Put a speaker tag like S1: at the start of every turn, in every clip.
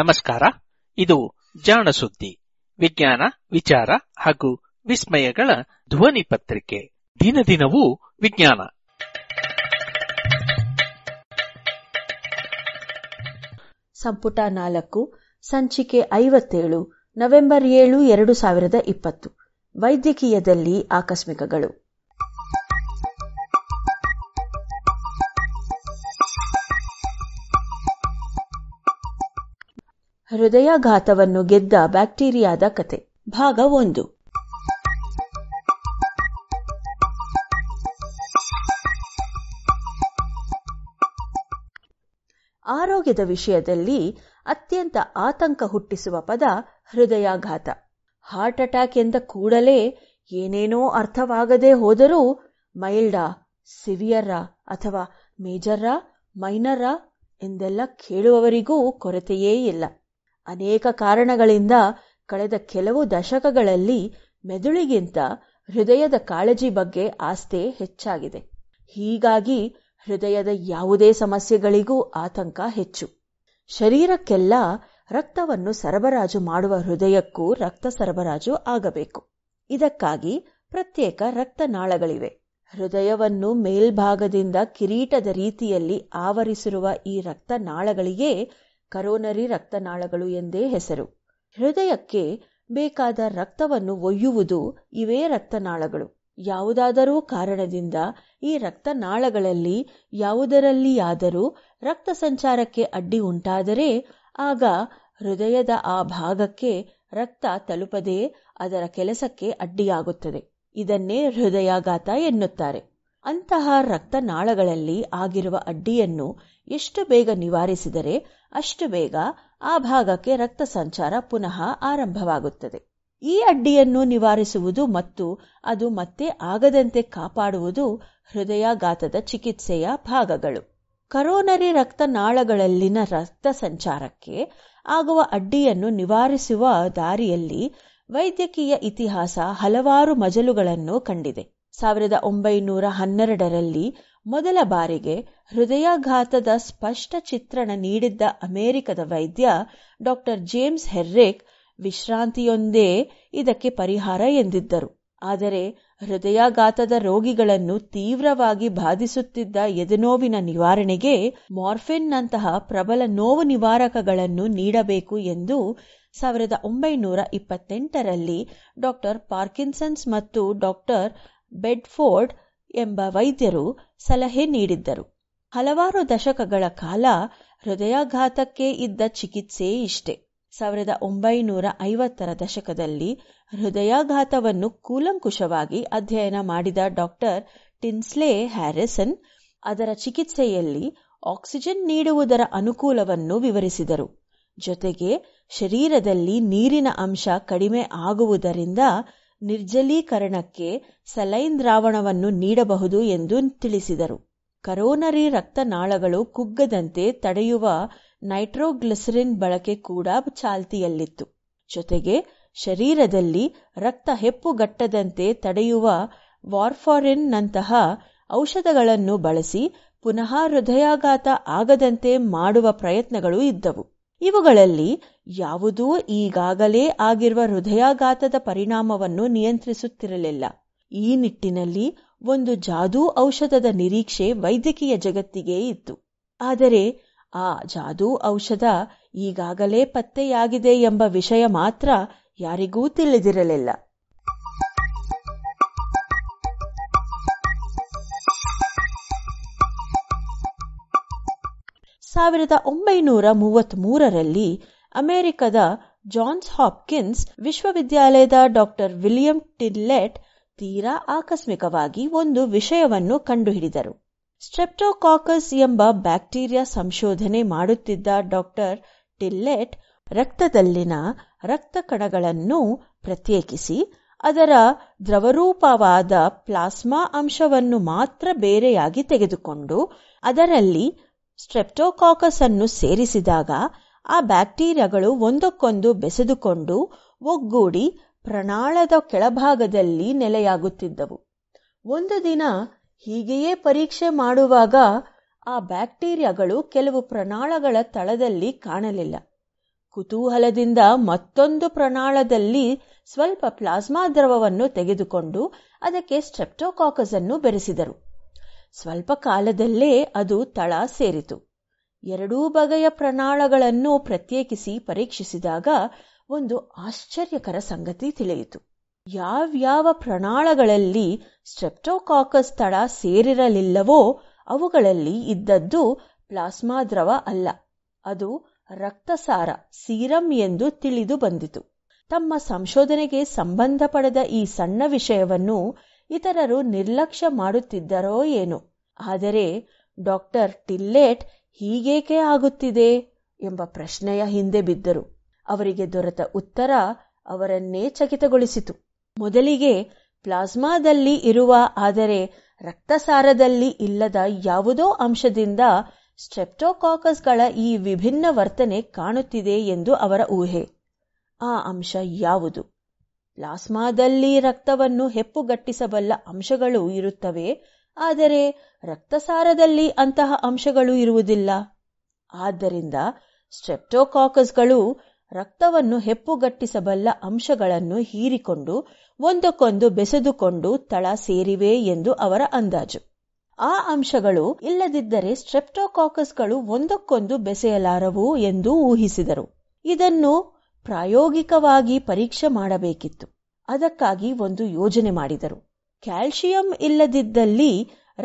S1: ನಮಸ್ಕಾರ ಇದು ಜಾಣ ವಿಜ್ಞಾನ ವಿಚಾರ ಹಾಗೂ ವಿಸ್ಮಯಗಳ ಧ್ವನಿ ಪತ್ರಿಕೆ ದಿನ ದಿನವೂ ವಿಜ್ಞಾನ ಸಂಪುಟ ನಾಲ್ಕು ಸಂಚಿಕೆ ಐವತ್ತೇಳು ನವೆಂಬರ್ ಏಳು ಎರಡು ಸಾವಿರದ ಇಪ್ಪತ್ತು ವೈದ್ಯಕೀಯದಲ್ಲಿ ಆಕಸ್ಮಿಕಗಳು ಹೃದಯಾಘಾತವನ್ನು ಗೆದ್ದ ಬ್ಯಾಕ್ಟೀರಿಯಾದ ಕತೆ ಭಾಗ ಒಂದು ಆರೋಗ್ಯದ ವಿಷಯದಲ್ಲಿ ಅತ್ಯಂತ ಆತಂಕ ಹುಟ್ಟಿಸುವ ಪದ ಹೃದಯಾಘಾತ ಹಾರ್ಟ್ ಅಟ್ಯಾಕ್ ಎಂದ ಕೂಡಲೇ ಏನೇನೋ ಅರ್ಥವಾಗದೇ ಹೋದರೂ ಮೈಲ್ಡಾ ಸಿವಿಯರ್ರಾ ಅಥವಾ ಮೇಜರ್ರಾ ಮೈನರ್ರಾ ಎಂದೆಲ್ಲ ಕೇಳುವವರಿಗೂ ಕೊರತೆಯೇ ಇಲ್ಲ ಅನೇಕ ಕಾರಣಗಳಿಂದ ಕಳೆದ ಕೆಲವು ದಶಕಗಳಲ್ಲಿ ಮೆದುಳಿಗಿಂತ ಹೃದಯದ ಕಾಳಜಿ ಬಗ್ಗೆ ಆಸ್ತೆ ಹೆಚ್ಚಾಗಿದೆ ಹೀಗಾಗಿ ಹೃದಯದ ಯಾವುದೇ ಸಮಸ್ಯೆಗಳಿಗೂ ಆತಂಕ ಹೆಚ್ಚು ಶರೀರಕ್ಕೆಲ್ಲ ರಕ್ತವನ್ನು ಸರಬರಾಜು ಮಾಡುವ ಹೃದಯಕ್ಕೂ ರಕ್ತ ಸರಬರಾಜು ಆಗಬೇಕು ಇದಕ್ಕಾಗಿ ಪ್ರತ್ಯೇಕ ರಕ್ತನಾಳಗಳಿವೆ ಹೃದಯವನ್ನು ಮೇಲ್ಭಾಗದಿಂದ ಕಿರೀಟದ ರೀತಿಯಲ್ಲಿ ಆವರಿಸಿರುವ ಈ ರಕ್ತನಾಳಗಳಿಗೆ ಕರೋನರಿ ರಕ್ತನಾಳಗಳು ಎಂದೇ ಹೆಸರು ಹೃದಯಕ್ಕೆ ಬೇಕಾದ ರಕ್ತವನ್ನು ಒಯ್ಯುವುದು ಇವೇ ರಕ್ತನಾಳಗಳು ಯಾವುದಾದರೂ ಕಾರಣದಿಂದ ಈ ರಕ್ತನಾಳಗಳಲ್ಲಿ ಯಾವುದರಲ್ಲಿಯಾದರೂ ರಕ್ತ ಸಂಚಾರಕ್ಕೆ ಅಡ್ಡಿ ಉಂಟಾದರೆ ಆಗ ಹೃದಯದ ಆ ಭಾಗಕ್ಕೆ ರಕ್ತ ತಲುಪದೇ ಅದರ ಕೆಲಸಕ್ಕೆ ಅಡ್ಡಿಯಾಗುತ್ತದೆ ಇದನ್ನೇ ಹೃದಯಾಘಾತ ಎನ್ನುತ್ತಾರೆ ಅಂತಹ ರಕ್ತನಾಳಗಳಲ್ಲಿ ಆಗಿರುವ ಅಡ್ಡಿಯನ್ನು ಎಷ್ಟು ಬೇಗ ನಿವಾರಿಸಿದರೆ ಅಷ್ಟು ಬೇಗ ಆ ಭಾಗಕ್ಕೆ ರಕ್ತ ಸಂಚಾರ ಪುನಃ ಆರಂಭವಾಗುತ್ತದೆ ಈ ಅಡ್ಡಿಯನ್ನು ನಿವಾರಿಸುವುದು ಮತ್ತು ಅದು ಮತ್ತೆ ಆಗದಂತೆ ಕಾಪಾಡುವುದು ಹೃದಯಾಘಾತದ ಚಿಕಿತ್ಸೆಯ ಭಾಗಗಳು ಕರೋನರಿ ರಕ್ತನಾಳಗಳಲ್ಲಿನ ರಕ್ತ ಸಂಚಾರಕ್ಕೆ ಆಗುವ ಅಡ್ಡಿಯನ್ನು ನಿವಾರಿಸುವ ದಾರಿಯಲ್ಲಿ ವೈದ್ಯಕೀಯ ಇತಿಹಾಸ ಹಲವಾರು ಮಜಲುಗಳನ್ನು ಕಂಡಿದೆ ಸಾವಿರದ ಒಂಬೈನೂರ ಹನ್ನೆರಡರಲ್ಲಿ ಮೊದಲ ಬಾರಿಗೆ ಹೃದಯಾಘಾತದ ಸ್ಪಷ್ಟ ಚಿತ್ರಣ ನೀಡಿದ್ದ ಅಮೆರಿಕದ ವೈದ್ಯ ಡಾಕ್ಟರ್ ಜೇಮ್ಸ್ ಹೆರ್ರಿಕ್ ವಿಶ್ರಾಂತಿಯೊಂದೇ ಇದಕ್ಕೆ ಪರಿಹಾರ ಎಂದಿದ್ದರು ಆದರೆ ಹೃದಯಾಘಾತದ ರೋಗಿಗಳನ್ನು ತೀವ್ರವಾಗಿ ಬಾಧಿಸುತ್ತಿದ್ದ ಎದೆನೋವಿನ ನಿವಾರಣೆಗೆ ಮಾರ್ಫಿನ್ನಂತಹ ಪ್ರಬಲ ನೋವು ನಿವಾರಕಗಳನ್ನು ನೀಡಬೇಕು ಎಂದು ಸಾವಿರದ ಒಂಬೈನೂರ ಇಪ್ಪತ್ತೆಂಟರಲ್ಲಿ ಡಾಕ್ಟರ್ ಪಾರ್ಕಿನ್ಸನ್ಸ್ ಮತ್ತು ಡಾಕ್ಟರ್ ಬೆಡ್ಫೋರ್ಡ್ ಎಂಬ ವೈದ್ಯರು ಸಲಹೆ ನೀಡಿದ್ದರು ಹಲವಾರು ದಶಕಗಳ ಕಾಲ ಹೃದಯಾಘಾತಕ್ಕೆ ಇದ್ದ ಚಿಕಿತ್ಸೆ ಇಷ್ಟೆ ಸಾವಿರದ ಒಂಬೈನೂರ ಐವತ್ತರ ದಶಕದಲ್ಲಿ ಹೃದಯಾಘಾತವನ್ನು ಕೂಲಂಕುಷವಾಗಿ ಅಧ್ಯಯನ ಮಾಡಿದ ಡಾಕ್ಟರ್ ಟಿನ್ಸ್ಲೆ ಹ್ಯಾರಿಸನ್ ಅದರ ಚಿಕಿತ್ಸೆಯಲ್ಲಿ ಆಕ್ಸಿಜನ್ ನೀಡುವುದರ ಅನುಕೂಲವನ್ನು ವಿವರಿಸಿದರು ಜೊತೆಗೆ ಶರೀರದಲ್ಲಿ ನೀರಿನ ಅಂಶ ಕಡಿಮೆ ಆಗುವುದರಿಂದ ನಿರ್ಜಲೀಕರಣಕ್ಕೆ ಸಲೈನ್ ದ್ರಾವಣವನ್ನು ನೀಡಬಹುದು ಎಂದು ತಿಳಿಸಿದರು. ಕರೋನರಿ ರಕ್ತನಾಳಗಳು ಕುಗ್ಗದಂತೆ ತಡೆಯುವ ನೈಟ್ರೋಗ್ಲಿಸರಿನ್ ಬಳಕೆ ಕೂಡ ಚಾಲ್ತಿಯಲ್ಲಿತ್ತು. ಜೊತೆಗೆ ಶರೀರದಲ್ಲಿ ರಕ್ತ ಹೆಪ್ಪುಗಟ್ಟದಂತೆ ತಡೆಯುವ ವಾರ್ಫಾರಿನ್ನಂತಹ ಔಷಧಗಳನ್ನು ಬಳಸಿ ಪುನಃ ಹೃದಯಾಘಾತ ಆಗದಂತೆ ಮಾಡುವ ಪ್ರಯತ್ನಗಳು ಇದ್ದವು. ಇವುಗಳಲ್ಲಿ ಯಾವುದೂ ಈಗಾಗಲೇ ಆಗಿರುವ ಹೃದಯಾಘಾತದ ಪರಿಣಾಮವನ್ನು ನಿಯಂತ್ರಿಸುತ್ತಿರಲಿಲ್ಲ ಈ ನಿಟ್ಟಿನಲ್ಲಿ ಒಂದು ಜಾದೂ ಔಷಧದ ನಿರೀಕ್ಷೆ ವೈದ್ಯಕೀಯ ಜಗತ್ತಿಗೆ ಇತ್ತು ಆದರೆ ಆ ಜಾದೂ ಔಷಧ ಈಗಾಗಲೇ ಪತ್ತೆಯಾಗಿದೆ ಎಂಬ ವಿಷಯ ಮಾತ್ರ ಯಾರಿಗೂ ತಿಳಿದಿರಲಿಲ್ಲ ಸಾವಿರದ ಒಂಬೈನೂರ ಮೂರರಲ್ಲಿ ಅಮೆರಿಕದ ಜಾನ್ಸ್ ಹಾಪ್ಕಿನ್ಸ್ ವಿಶ್ವವಿದ್ಯಾಲಯದ ಡಾಕ್ಟರ್ ವಿಲಿಯಂ ಟಿಲ್ಲೆಟ್ ತೀರಾ ಆಕಸ್ಮಿಕವಾಗಿ ಒಂದು ವಿಷಯವನ್ನು ಕಂಡುಹಿಡಿದರು ಸ್ಟ್ರೆಪ್ಟೋಕಾಕಸ್ ಎಂಬ ಬ್ಯಾಕ್ಟೀರಿಯಾ ಸಂಶೋಧನೆ ಮಾಡುತ್ತಿದ್ದ ಡಾಕ್ಟರ್ ಟಿಲ್ಲೆಟ್ ರಕ್ತದಲ್ಲಿನ ರಕ್ತ ಕಣಗಳನ್ನು ಪ್ರತ್ಯೇಕಿಸಿ ಅದರ ದ್ರವರೂಪವಾದ ಪ್ಲಾಸ್ಮಾ ಅಂಶವನ್ನು ಮಾತ್ರ ಬೇರೆಯಾಗಿ ತೆಗೆದುಕೊಂಡು ಅದರಲ್ಲಿ ಸ್ಟ್ರೆಪ್ಟೋಕಾಕಸ್ ಅನ್ನು ಸೇರಿಸಿದಾಗ ಆ ಬ್ಯಾಕ್ಟೀರಿಯಾಗಳು ಒಂದಕ್ಕೊಂದು ಬೆಸೆದುಕೊಂಡು ಒಗ್ಗೂಡಿ ಪ್ರಣಾಳದ ಕೆಳಭಾಗದಲ್ಲಿ ನೆಲೆಯಾಗುತ್ತಿದ್ದವು ಒಂದು ದಿನ ಹೀಗೆಯೇ ಪರೀಕ್ಷೆ ಮಾಡುವಾಗ ಆ ಬ್ಯಾಕ್ಟೀರಿಯಾಗಳು ಕೆಲವು ಪ್ರಣಾಳಗಳ ತಳದಲ್ಲಿ ಕಾಣಲಿಲ್ಲ ಕುತೂಹಲದಿಂದ ಮತ್ತೊಂದು ಪ್ರಣಾಳದಲ್ಲಿ ಸ್ವಲ್ಪ ಪ್ಲಾಸ್ಮಾ ದ್ರವವನ್ನು ತೆಗೆದುಕೊಂಡು ಅದಕ್ಕೆ ಸ್ಟ್ರೆಪ್ಟೋಕಾಕಸ್ ಅನ್ನು ಬೆರೆಸಿದರು ಸ್ವಲ್ಪ ಕಾಲದಲ್ಲೇ ಅದು ತಳ ಸೇರಿತು ಎರಡೂ ಬಗೆಯ ಪ್ರಣಾಳಗಳನ್ನು ಪ್ರತ್ಯೇಕಿಸಿ ಪರೀಕ್ಷಿಸಿದಾಗ ಒಂದು ಆಶ್ಚರ್ಯಕರ ಸಂಗತಿ ತಿಳಿಯಿತು ಯಾವ್ಯಾವ ಪ್ರಣಾಳಗಳಲ್ಲಿ ಸ್ಟ್ರೆಪ್ಟೋಕಾಕಸ್ ತಳ ಸೇರಿರಲಿಲ್ಲವೋ ಅವುಗಳಲ್ಲಿ ಇದ್ದದ್ದು ಪ್ಲಾಸ್ಮಾ ದ್ರವ ಅಲ್ಲ ಅದು ರಕ್ತಸಾರ ಸೀರಂ ಎಂದು ತಿಳಿದು ಬಂದಿತು ತಮ್ಮ ಸಂಶೋಧನೆಗೆ ಸಂಬಂಧ ಪಡೆದ ಈ ಸಣ್ಣ ವಿಷಯವನ್ನು ಇತರರು ನಿರ್ಲಕ್ಷ್ಯ ಮಾಡುತ್ತಿದ್ದರೋ ಏನೋ ಆದರೆ ಡಾಕ್ಟರ್ ಟಿಲ್ಲೆಟ್ ಹೀಗೇಕೆ ಆಗುತ್ತಿದೆ ಎಂಬ ಪ್ರಶ್ನೆಯ ಹಿಂದೆ ಬಿದ್ದರು ಅವರಿಗೆ ದೊರೆತ ಉತ್ತರ ಅವರನ್ನೇ ಚಕಿತಗೊಳಿಸಿತು ಮೊದಲಿಗೆ ಪ್ಲಾಸ್ಮಾದಲ್ಲಿ ಇರುವ ಆದರೆ ರಕ್ತಸಾರದಲ್ಲಿ ಇಲ್ಲದ ಯಾವುದೋ ಅಂಶದಿಂದ ಸ್ಟ್ರೆಪ್ಟೋಕಾಕಸ್ಗಳ ಈ ವಿಭಿನ್ನ ವರ್ತನೆ ಕಾಣುತ್ತಿದೆ ಎಂದು ಅವರ ಊಹೆ ಆ ಅಂಶ ಯಾವುದು ಪ್ಲಾಸ್ಮಾದಲ್ಲಿ ರಕ್ತವನ್ನು ಹೆಪ್ಪುಗಟ್ಟಿಸಬಲ್ಲ ಅಂಶಗಳು ಇರುತ್ತವೆ ಆದರೆ ರಕ್ತಸಾರದಲ್ಲಿ ಅಂತಹ ಅಂಶಗಳು ಇರುವುದಿಲ್ಲ ಆದ್ದರಿಂದ ಸ್ಟ್ರೆಪ್ಟೋಕಾಕಸ್ಗಳು ರಕ್ತವನ್ನು ಹೆಪ್ಪುಗಟ್ಟಿಸಬಲ್ಲ ಅಂಶಗಳನ್ನು ಹೀರಿಕೊಂಡು ಒಂದಕ್ಕೊಂದು ಬೆಸೆದುಕೊಂಡು ತಳ ಸೇರಿವೆ ಎಂದು ಅವರ ಅಂದಾಜು ಆ ಅಂಶಗಳು ಇಲ್ಲದಿದ್ದರೆ ಸ್ಟ್ರೆಪ್ಟೋಕಾಕಸ್ಗಳು ಒಂದಕ್ಕೊಂದು ಬೆಸೆಯಲಾರವು ಎಂದು ಊಹಿಸಿದರು ಇದನ್ನು ಪ್ರಾಯೋಗಿಕವಾಗಿ ಪರೀಕ್ಷೆ ಮಾಡಬೇಕಿತ್ತು ಅದಕ್ಕಾಗಿ ಒಂದು ಯೋಜನೆ ಮಾಡಿದರು ಕ್ಯಾಲ್ಶಿಯಂ ಇಲ್ಲದಿದ್ದಲ್ಲಿ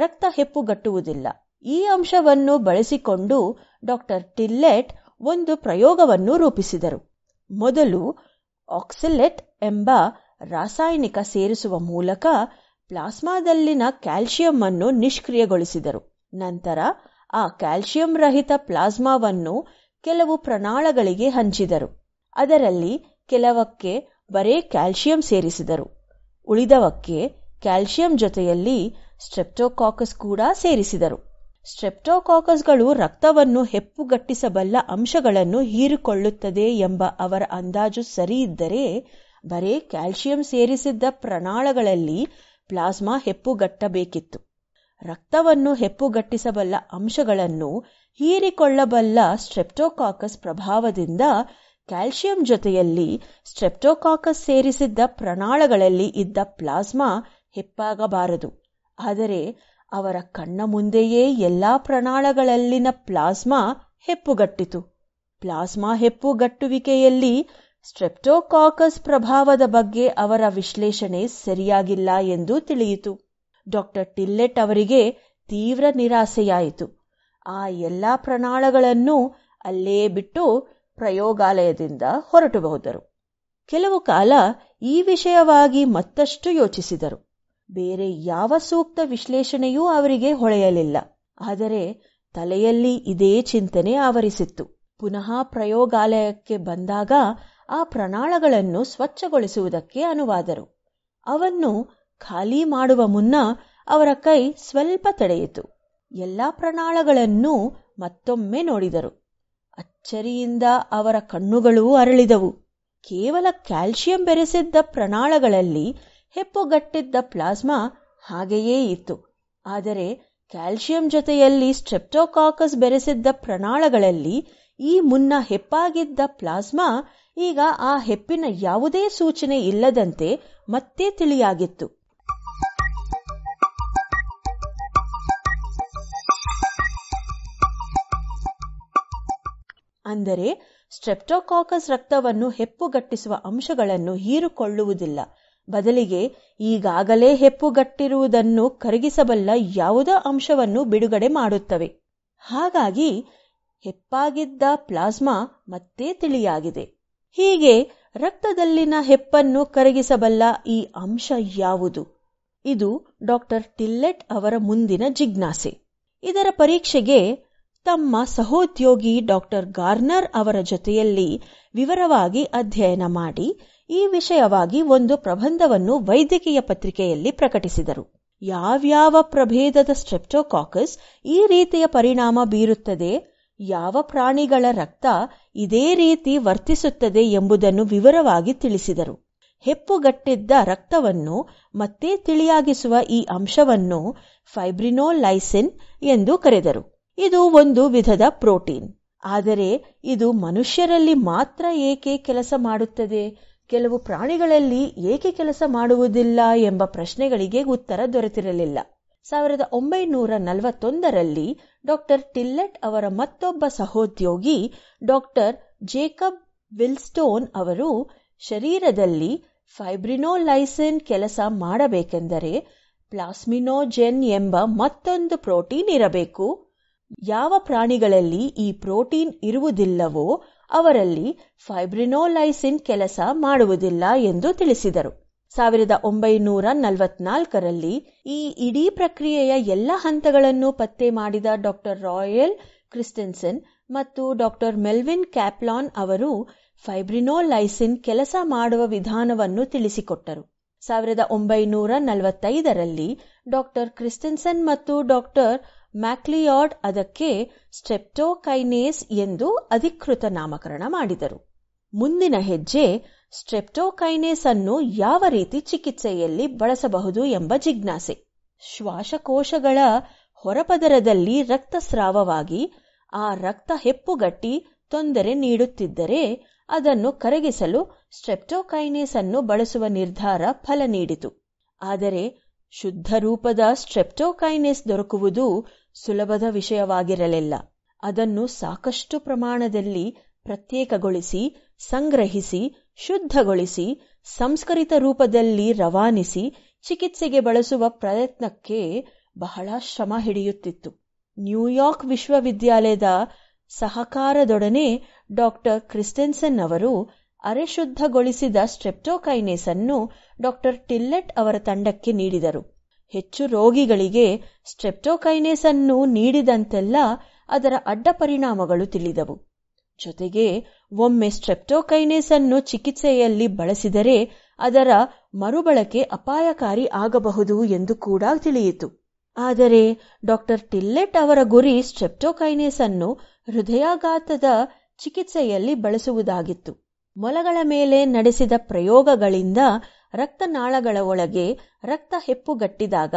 S1: ರಕ್ತ ಹೆಪ್ಪುಗಟ್ಟುವುದಿಲ್ಲ ಈ ಅಂಶವನ್ನು ಬಳಸಿಕೊಂಡು ಡಾಕ್ಟರ್ ಟಿಲ್ಲೆಟ್ ಒಂದು ಪ್ರಯೋಗವನ್ನು ರೂಪಿಸಿದರು ಮೊದಲು ಆಕ್ಸಿಲೆಟ್ ಎಂಬ ರಾಸಾಯನಿಕ ಸೇರಿಸುವ ಮೂಲಕ ಪ್ಲಾಸ್ಮಾದಲ್ಲಿನ ಕ್ಯಾಲ್ಶಿಯಂ ಅನ್ನು ನಿಷ್ಕ್ರಿಯಗೊಳಿಸಿದರು ನಂತರ ಆ ಕ್ಯಾಲ್ಶಿಯಂ ರಹಿತ ಪ್ಲಾಸ್ಮಾವನ್ನು ಕೆಲವು ಪ್ರಣಾಳಗಳಿಗೆ ಹಂಚಿದರು ಅದರಲ್ಲಿ ಕೆಲವಕ್ಕೆ ಬರೇ ಕ್ಯಾಲ್ಸಿಯಂ ಸೇರಿಸಿದರು ಉಳಿದವಕ್ಕೆ ಕ್ಯಾಲ್ಸಿಯಂ ಜೊತೆಯಲ್ಲಿ ಸ್ಟ್ರೆಪ್ಟೋಕಾಕಸ್ ಕೂಡ ಸೇರಿಸಿದರು ಸ್ಟ್ರೆಪ್ಟೋಕಾಕಸ್ಗಳು ರಕ್ತವನ್ನು ಹೆಪ್ಪುಗಟ್ಟಿಸಬಲ್ಲ ಅಂಶಗಳನ್ನು ಹೀರಿಕೊಳ್ಳುತ್ತದೆ ಎಂಬ ಅವರ ಅಂದಾಜು ಸರಿಯಿದ್ದರೆ ಬರೇ ಕ್ಯಾಲ್ಸಿಯಂ ಸೇರಿಸಿದ್ದ ಪ್ರಣಾಳಗಳಲ್ಲಿ ಪ್ಲಾಸ್ಮಾ ಹೆಪ್ಪುಗಟ್ಟಬೇಕಿತ್ತು ರಕ್ತವನ್ನು ಹೆಪ್ಪುಗಟ್ಟಿಸಬಲ್ಲ ಅಂಶಗಳನ್ನು ಹೀರಿಕೊಳ್ಳಬಲ್ಲ ಸ್ಟ್ರೆಪ್ಟೋಕಾಕಸ್ ಪ್ರಭಾವದಿಂದ ಕ್ಯಾಲ್ಸಿಯಂ ಜೊತೆಯಲ್ಲಿ ಸ್ಟ್ರೆಪ್ಟೋಕಾಕಸ್ ಸೇರಿಸಿದ್ದ ಪ್ರಣಾಳಗಳಲ್ಲಿ ಇದ್ದ ಪ್ಲಾಸ್ಮಾ ಹೆಪ್ಪಾಗಬಾರದು ಆದರೆ ಅವರ ಕಣ್ಣ ಮುಂದೆಯೇ ಎಲ್ಲಾ ಪ್ರಣಾಳಗಳಲ್ಲಿನ ಪ್ಲಾಸ್ಮಾ ಹೆಪ್ಪುಗಟ್ಟಿತು ಪ್ಲಾಸ್ಮಾ ಹೆಪ್ಪುಗಟ್ಟುವಿಕೆಯಲ್ಲಿ ಸ್ಟ್ರೆಪ್ಟೋಕಾಕಸ್ ಪ್ರಭಾವದ ಬಗ್ಗೆ ಅವರ ವಿಶ್ಲೇಷಣೆ ಸರಿಯಾಗಿಲ್ಲ ಎಂದು ತಿಳಿಯಿತು ಡಾಕ್ಟರ್ ಟಿಲ್ಲೆಟ್ ಅವರಿಗೆ ತೀವ್ರ ನಿರಾಸೆಯಾಯಿತು ಆ ಎಲ್ಲಾ ಪ್ರಣಾಳಗಳನ್ನು ಅಲ್ಲೇ ಬಿಟ್ಟು ಪ್ರಯೋಗಾಲಯದಿಂದ ಹೊರಟುಬಹುದರು ಕೆಲವು ಕಾಲ ಈ ವಿಷಯವಾಗಿ ಮತ್ತಷ್ಟು ಯೋಚಿಸಿದರು ಬೇರೆ ಯಾವ ಸೂಕ್ತ ವಿಶ್ಲೇಷಣೆಯೂ ಅವರಿಗೆ ಹೊಳೆಯಲಿಲ್ಲ ಆದರೆ ತಲೆಯಲ್ಲಿ ಇದೇ ಚಿಂತನೆ ಆವರಿಸಿತ್ತು ಪುನಃ ಪ್ರಯೋಗಾಲಯಕ್ಕೆ ಬಂದಾಗ ಆ ಪ್ರಣಾಳಗಳನ್ನು ಸ್ವಚ್ಛಗೊಳಿಸುವುದಕ್ಕೆ ಅನುವಾದರು ಅವನ್ನು ಖಾಲಿ ಮಾಡುವ ಮುನ್ನ ಅವರ ಕೈ ಸ್ವಲ್ಪ ತಡೆಯಿತು ಎಲ್ಲ ಪ್ರಣಾಳಗಳನ್ನೂ ಮತ್ತೊಮ್ಮೆ ನೋಡಿದರು ಅಚ್ಚರಿಯಿಂದ ಅವರ ಕಣ್ಣುಗಳೂ ಅರಳಿದವು ಕೇವಲ ಕ್ಯಾಲ್ಶಿಯಂ ಬೆರೆಸಿದ್ದ ಪ್ರಣಾಳಗಳಲ್ಲಿ ಹೆಪ್ಪುಗಟ್ಟಿದ್ದ ಪ್ಲಾಸ್ಮಾ ಹಾಗೆಯೇ ಇತ್ತು ಆದರೆ ಕ್ಯಾಲ್ಶಿಯಂ ಜೊತೆಯಲ್ಲಿ ಸ್ಟ್ರೆಪ್ಟೋಕಾಕಸ್ ಬೆರೆಸಿದ್ದ ಪ್ರಣಾಳಗಳಲ್ಲಿ ಈ ಮುನ್ನ ಹೆಪ್ಪಾಗಿದ್ದ ಪ್ಲಾಸ್ಮಾ ಈಗ ಆ ಹೆಪ್ಪಿನ ಯಾವುದೇ ಸೂಚನೆ ಇಲ್ಲದಂತೆ ಮತ್ತೆ ತಿಳಿಯಾಗಿತ್ತು ಅಂದರೆ ಸ್ಟ್ರೆಪ್ಟೋಕಾಕಸ್ ರಕ್ತವನ್ನು ಹೆಪ್ಪುಗಟ್ಟಿಸುವ ಅಂಶಗಳನ್ನು ಹೀರಿಕೊಳ್ಳುವುದಿಲ್ಲ ಬದಲಿಗೆ ಈಗಾಗಲೇ ಹೆಪ್ಪುಗಟ್ಟಿರುವುದನ್ನು ಕರಗಿಸಬಲ್ಲ ಯಾವುದೇ ಅಂಶವನ್ನು ಬಿಡುಗಡೆ ಮಾಡುತ್ತವೆ ಹಾಗಾಗಿ ಹೆಪ್ಪಾಗಿದ್ದ ಪ್ಲಾಸ್ಮಾ ಮತ್ತೆ ತಿಳಿಯಾಗಿದೆ ಹೀಗೆ ರಕ್ತದಲ್ಲಿನ ಹೆಪ್ಪನ್ನು ಕರಗಿಸಬಲ್ಲ ಈ ಅಂಶ ಯಾವುದು ಇದು ಡಾಕ್ಟರ್ ಟಿಲ್ಲೆಟ್ ಅವರ ಮುಂದಿನ ಜಿಜ್ಞಾಸೆ ಇದರ ಪರೀಕ್ಷೆಗೆ ತಮ್ಮ ಸಹೋದ್ಯೋಗಿ ಡಾಕ್ಟರ್ ಗಾರ್ನರ್ ಅವರ ಜೊತೆಯಲ್ಲಿ ವಿವರವಾಗಿ ಅಧ್ಯಯನ ಮಾಡಿ ಈ ವಿಷಯವಾಗಿ ಒಂದು ಪ್ರಬಂಧವನ್ನು ವೈದ್ಯಕೀಯ ಪತ್ರಿಕೆಯಲ್ಲಿ ಪ್ರಕಟಿಸಿದರು ಯಾವ್ಯಾವ ಪ್ರಭೇದದ ಸ್ಟ್ರೆಪ್ಟೋಕಾಕಸ್ ಈ ರೀತಿಯ ಪರಿಣಾಮ ಬೀರುತ್ತದೆ ಯಾವ ಪ್ರಾಣಿಗಳ ರಕ್ತ ಇದೇ ರೀತಿ ವರ್ತಿಸುತ್ತದೆ ಎಂಬುದನ್ನು ವಿವರವಾಗಿ ತಿಳಿಸಿದರು ಹೆಪ್ಪುಗಟ್ಟಿದ್ದ ರಕ್ತವನ್ನು ಮತ್ತೆ ತಿಳಿಯಾಗಿಸುವ ಈ ಅಂಶವನ್ನು ಫೈಬ್ರಿನೋಲೈಸಿನ್ ಎಂದು ಕರೆದರು ಇದು ಒಂದು ವಿಧದ ಪ್ರೋಟೀನ್ ಆದರೆ ಇದು ಮನುಷ್ಯರಲ್ಲಿ ಮಾತ್ರ ಏಕೆ ಕೆಲಸ ಮಾಡುತ್ತದೆ ಕೆಲವು ಪ್ರಾಣಿಗಳಲ್ಲಿ ಏಕೆ ಕೆಲಸ ಮಾಡುವುದಿಲ್ಲ ಎಂಬ ಪ್ರಶ್ನೆಗಳಿಗೆ ಉತ್ತರ ದೊರೆತಿರಲಿಲ್ಲ ಸಾವಿರದ ಒಂಬೈನೂರ ನಲವತ್ತೊಂದರಲ್ಲಿ ಡಾಕ್ಟರ್ ಟಿಲ್ಲೆಟ್ ಅವರ ಮತ್ತೊಬ್ಬ ಸಹೋದ್ಯೋಗಿ ಡಾಕ್ಟರ್ ಜೇಕಬ್ ವಿಲ್ಸ್ಟೋನ್ ಅವರು ಶರೀರದಲ್ಲಿ ಫೈಬ್ರಿನೋಲೈಸಿನ್ ಕೆಲಸ ಮಾಡಬೇಕೆಂದರೆ ಪ್ಲಾಸ್ಮಿನೋಜೆನ್ ಎಂಬ ಮತ್ತೊಂದು ಪ್ರೋಟೀನ್ ಇರಬೇಕು ಯಾವ ಪ್ರಾಣಿಗಳಲ್ಲಿ ಈ ಪ್ರೋಟೀನ್ ಇರುವುದಿಲ್ಲವೋ ಅವರಲ್ಲಿ ಫೈಬ್ರಿನೋಲೈಸಿನ್ ಕೆಲಸ ಮಾಡುವುದಿಲ್ಲ ಎಂದು ತಿಳಿಸಿದರು. ಸಾವಿರದ ಒಂಬೈನೂರ ನಲವತ್ನಾಲ್ಕರಲ್ಲಿ ಈ ಇಡೀ ಪ್ರಕ್ರಿಯೆಯ ಎಲ್ಲ ಹಂತಗಳನ್ನು ಪತ್ತೆ ಮಾಡಿದ ಡಾಕ್ಟರ್ ರಾಯಲ್ ಕ್ರಿಸ್ಟೆನ್ಸನ್ ಮತ್ತು ಡಾಕ್ಟರ್ ಮೆಲ್ವಿನ್ ಕ್ಯಾಪ್ಲಾನ್ ಅವರು ಫೈಬ್ರಿನೋಲೈಸಿನ್ ಕೆಲಸ ಮಾಡುವ ವಿಧಾನವನ್ನು ತಿಳಿಸಿಕೊಟ್ಟರು. ಸಾವಿರದ ಒಂಬೈನೂರ ನಲವತ್ತೈದರಲ್ಲಿ ಡಾಕ್ಟರ್ ಕ್ರಿಸ್ಟೆನ್ಸನ್ ಮತ್ತು ಡಾಕ್ಟರ್ ಮ್ಯಾಕ್ಲಿಯಾಡ್ ಅದಕ್ಕೆ ಸ್ಟ್ರೆಪ್ಟೋಕೈನೇಸ್ ಎಂದು ಅಧಿಕೃತ ನಾಮಕರಣ ಮಾಡಿದರು ಮುಂದಿನ ಹೆಜ್ಜೆ ಸ್ಟ್ರೆಪ್ಟೋಕೈನೇಸ್ ಅನ್ನು ಯಾವ ರೀತಿ ಚಿಕಿತ್ಸೆಯಲ್ಲಿ ಬಳಸಬಹುದು ಎಂಬ ಜಿಜ್ಞಾಸೆ ಶ್ವಾಸಕೋಶಗಳ ಹೊರಪದರದಲ್ಲಿ ರಕ್ತಸ್ರಾವವಾಗಿ ಆ ರಕ್ತ ಹೆಪ್ಪುಗಟ್ಟಿ ತೊಂದರೆ ನೀಡುತ್ತಿದ್ದರೆ ಅದನ್ನು ಕರಗಿಸಲು ಸ್ಟ್ರೆಪ್ಟೋಕೈನೇಸ್ ಅನ್ನು ಬಳಸುವ ನಿರ್ಧಾರ ಫಲ ನೀಡಿತು ಆದರೆ ಶುದ್ಧ ರೂಪದ ಸ್ಟ್ರೆಪ್ಟೋಕೈನೆಸ್ ದೊರಕುವುದು ಸುಲಭದ ವಿಷಯವಾಗಿರಲಿಲ್ಲ ಅದನ್ನು ಸಾಕಷ್ಟು ಪ್ರಮಾಣದಲ್ಲಿ ಪ್ರತ್ಯೇಕಗೊಳಿಸಿ ಸಂಗ್ರಹಿಸಿ ಶುದ್ಧಗೊಳಿಸಿ ಸಂಸ್ಕರಿತ ರೂಪದಲ್ಲಿ ರವಾನಿಸಿ ಚಿಕಿತ್ಸೆಗೆ ಬಳಸುವ ಪ್ರಯತ್ನಕ್ಕೆ ಬಹಳ ಶ್ರಮ ಹಿಡಿಯುತ್ತಿತ್ತು ನ್ಯೂಯಾರ್ಕ್ ವಿಶ್ವವಿದ್ಯಾಲಯದ ಸಹಕಾರದೊಡನೆ ಡಾಕ್ಟರ್ ಕ್ರಿಸ್ಟೆನ್ಸನ್ ಅವರು ಅರೆಶುದ್ಧಗೊಳಿಸಿದ ಸ್ಟ್ರೆಪ್ಟೋಕೈನೇಸ್ ಅನ್ನು ಡಾಕ್ಟರ್ ಟಿಲ್ಲೆಟ್ ಅವರ ತಂಡಕ್ಕೆ ನೀಡಿದರು ಹೆಚ್ಚು ರೋಗಿಗಳಿಗೆ ಸ್ಟ್ರೆಪ್ಟೋಕೈನೇಸ್ ಅನ್ನು ನೀಡಿದಂತೆಲ್ಲ ಅದರ ಅಡ್ಡ ಪರಿಣಾಮಗಳು ತಿಳಿದವು ಜೊತೆಗೆ ಒಮ್ಮೆ ಸ್ಟ್ರೆಪ್ಟೋಕೈನೇಸ್ ಅನ್ನು ಚಿಕಿತ್ಸೆಯಲ್ಲಿ ಬಳಸಿದರೆ ಅದರ ಮರುಬಳಕೆ ಅಪಾಯಕಾರಿ ಆಗಬಹುದು ಎಂದು ಕೂಡ ತಿಳಿಯಿತು ಆದರೆ ಡಾಕ್ಟರ್ ಟಿಲ್ಲೆಟ್ ಅವರ ಗುರಿ ಸ್ಟ್ರೆಪ್ಟೋಕೈನೇಸ್ ಅನ್ನು ಹೃದಯಾಘಾತದ ಚಿಕಿತ್ಸೆಯಲ್ಲಿ ಬಳಸುವುದಾಗಿತ್ತು ಮೊಲಗಳ ಮೇಲೆ ನಡೆಸಿದ ಪ್ರಯೋಗಗಳಿಂದ ರಕ್ತನಾಳಗಳ ಒಳಗೆ ರಕ್ತ ಹೆಪ್ಪುಗಟ್ಟಿದಾಗ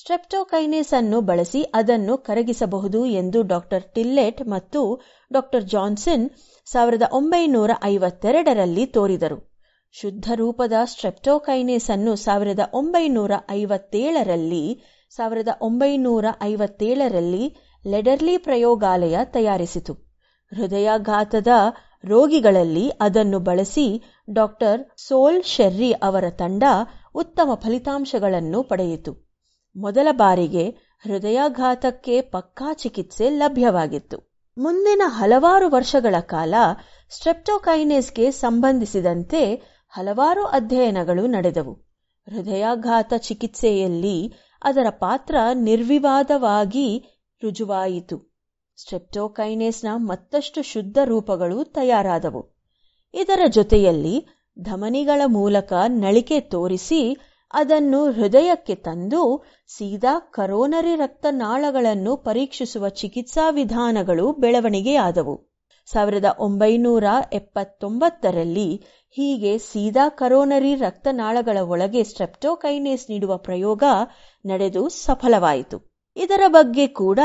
S1: ಸ್ಟ್ರೆಪ್ಟೋಕೈನೇಸ್ ಅನ್ನು ಬಳಸಿ ಅದನ್ನು ಕರಗಿಸಬಹುದು ಎಂದು ಡಾಕ್ಟರ್ ಟಿಲ್ಲೆಟ್ ಮತ್ತು ಡಾಕ್ಟರ್ ಜಾನ್ಸನ್ ಸಾವಿರದ ಒಂಬೈನೂರ ಐವತ್ತೆರಡರಲ್ಲಿ ತೋರಿದರು ಶುದ್ಧ ರೂಪದ ಸ್ಟ್ರೆಪ್ಟೋಕೈನೇಸ್ ಅನ್ನು ಸಾವಿರದ ಒಂಬೈನೂರ ಐವತ್ತೇಳರಲ್ಲಿ ಸಾವಿರದ ಒಂಬೈನೂರ ಐವತ್ತೇಳರಲ್ಲಿ ಲೆಡರ್ಲಿ ಪ್ರಯೋಗಾಲಯ ತಯಾರಿಸಿತು ಹೃದಯಾಘಾತದ ರೋಗಿಗಳಲ್ಲಿ ಅದನ್ನು ಬಳಸಿ ಡಾಕ್ಟರ್ ಸೋಲ್ ಶೆರ್ರಿ ಅವರ ತಂಡ ಉತ್ತಮ ಫಲಿತಾಂಶಗಳನ್ನು ಪಡೆಯಿತು ಮೊದಲ ಬಾರಿಗೆ ಹೃದಯಾಘಾತಕ್ಕೆ ಪಕ್ಕಾ ಚಿಕಿತ್ಸೆ ಲಭ್ಯವಾಗಿತ್ತು ಮುಂದಿನ ಹಲವಾರು ವರ್ಷಗಳ ಕಾಲ ಸ್ಟ್ರೆಪ್ಟೋಕೈನೇಸ್ಗೆ ಸಂಬಂಧಿಸಿದಂತೆ ಹಲವಾರು ಅಧ್ಯಯನಗಳು ನಡೆದವು ಹೃದಯಾಘಾತ ಚಿಕಿತ್ಸೆಯಲ್ಲಿ ಅದರ ಪಾತ್ರ ನಿರ್ವಿವಾದವಾಗಿ ರುಜುವಾಯಿತು ಸ್ಟ್ರೆಪ್ಟೋಕೈನೇಸ್ನ ಮತ್ತಷ್ಟು ಶುದ್ಧ ರೂಪಗಳು ತಯಾರಾದವು ಇದರ ಜೊತೆಯಲ್ಲಿ ಧಮನಿಗಳ ಮೂಲಕ ನಳಿಕೆ ತೋರಿಸಿ ಅದನ್ನು ಹೃದಯಕ್ಕೆ ತಂದು ಸೀದಾ ಕರೋನರಿ ರಕ್ತನಾಳಗಳನ್ನು ಪರೀಕ್ಷಿಸುವ ಚಿಕಿತ್ಸಾ ವಿಧಾನಗಳು ಬೆಳವಣಿಗೆಯಾದವು ಸಾವಿರದ ಒಂಬೈನೂರ ಎಪ್ಪತ್ತೊಂಬತ್ತರಲ್ಲಿ ಹೀಗೆ ಸೀದಾ ಕರೋನರಿ ರಕ್ತನಾಳಗಳ ಒಳಗೆ ಸ್ಟ್ರೆಪ್ಟೋಕೈನೇಸ್ ನೀಡುವ ಪ್ರಯೋಗ ನಡೆದು ಸಫಲವಾಯಿತು ಇದರ ಬಗ್ಗೆ ಕೂಡ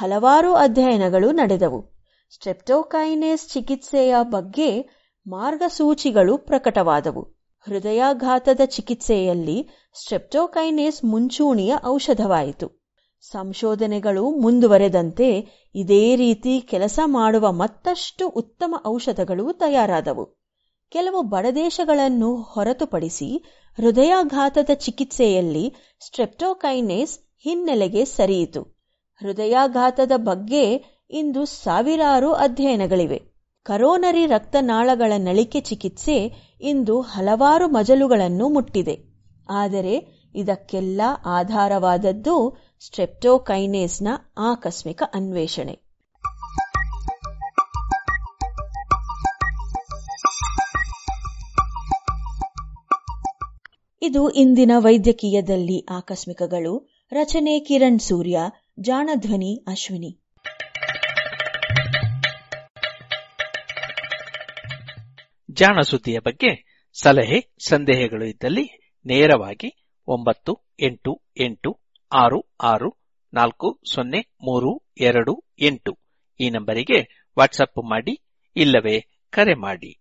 S1: ಹಲವಾರು ಅಧ್ಯಯನಗಳು ನಡೆದವು. ಸ್ಟ್ರೆಪ್ಟೋಕೈನೇಸ್ ಚಿಕಿತ್ಸೆಯ ಬಗ್ಗೆ ಮಾರ್ಗಸೂಚಿಗಳು ಪ್ರಕಟವಾದವು. ಹೃದಯಾಘಾತದ ಚಿಕಿತ್ಸೆಯಲ್ಲಿ ಸ್ಟ್ರೆಪ್ಟೋಕೈನೇಸ್ ಮುಂಚೂಣಿಯ ಔಷಧವಾಯಿತು. ಸಂಶೋಧನೆಗಳು ಮುಂದುವರೆದಂತೆ ಇದೇ ರೀತಿ ಕೆಲಸ ಮಾಡುವ ಮತ್ತಷ್ಟು ಉತ್ತಮ ಔಷಧಗಳು ತಯಾರಾದವು. ಕೆಲವು ಬಡದೇಶಗಳನ್ನು ಹೊರತುಪಡಿಸಿ ಹೃದಯಾಘಾತದ ಚಿಕಿತ್ಸೆಯಲ್ಲಿ ಸ್ಟ್ರೆಪ್ಟೋಕೈನೇಸ್ ಹಿನ್ನೆಲೆಗೆ ಸರಿಯಿತು. ಹೃದಯಾಘಾತದ ಬಗ್ಗೆ ಇಂದು ಸಾವಿರಾರು ಅಧ್ಯಯನಗಳಿವೆ ಕರೋನರಿ ರಕ್ತನಾಳಗಳ ನಳಿಕೆ ಚಿಕಿತ್ಸೆ ಇಂದು ಹಲವಾರು ಮಜಲುಗಳನ್ನು ಮುಟ್ಟಿದೆ ಆದರೆ ಇದಕ್ಕೆಲ್ಲ ಆಧಾರವಾದದ್ದು ಸ್ಟ್ರೆಪ್ಟೋಕೈನೇಸ್ನ ಆಕಸ್ಮಿಕ ಅನ್ವೇಷಣೆ ಇದು ಇಂದಿನ ವೈದ್ಯಕೀಯದಲ್ಲಿ ಆಕಸ್ಮಿಕಗಳು ರಚನೆ ಕಿರಣ್ ಸೂರ್ಯ ಜಾಣಧ್ವನಿ ಅಶ್ವಿನಿ ಜಾಣ ಸುದ್ದಿಯ ಬಗ್ಗೆ ಸಲಹೆ ಸಂದೇಹಗಳು ಇದ್ದಲ್ಲಿ ನೇರವಾಗಿ ಒಂಬತ್ತು ಎಂಟು ಎಂಟು ಆರು ಆರು ನಾಲ್ಕು ಸೊನ್ನೆ ಮೂರು ಎರಡು ಎಂಟು ಈ ನಂಬರಿಗೆ ವಾಟ್ಸಪ್ ಮಾಡಿ ಇಲ್ಲವೇ ಕರೆ ಮಾಡಿ